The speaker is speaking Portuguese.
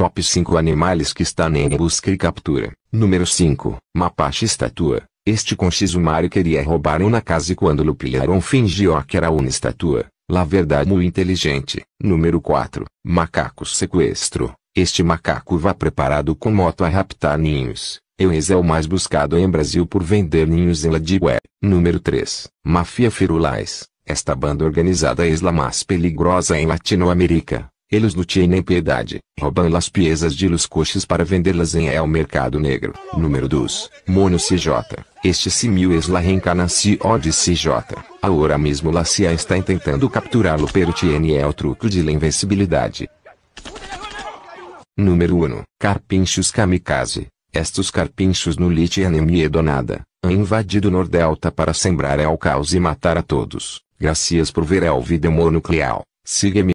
Top 5 animais que está em busca e captura. Número 5. Mapache estatua. Este conchizumário queria roubar um na casa e quando o pilharam fingiu que era uma estatua. La verdade muito inteligente. Número 4. Macaco sequestro. Este macaco vá preparado com moto a raptar ninhos. ex é o mais buscado em Brasil por vender ninhos em Ladigué. Número 3. Mafia Firulais. Esta banda organizada é a mais peligrosa em Latinoamérica eles não nem piedade, roubando as piezas de los coches para vendê-las em el mercado negro. Número 2. Mono CJ. Este simil es la reencarnação de CJ. Agora mesmo la CIA está tentando capturá-lo pero tiene el truco de la invencibilidade. Número 1. Carpinchos Kamikaze. Estes carpinchos no Litiano miedo nada, han invadido Nordelta para sembrar el caos e matar a todos. Gracias por ver el vídeo monucleal. Siga-me.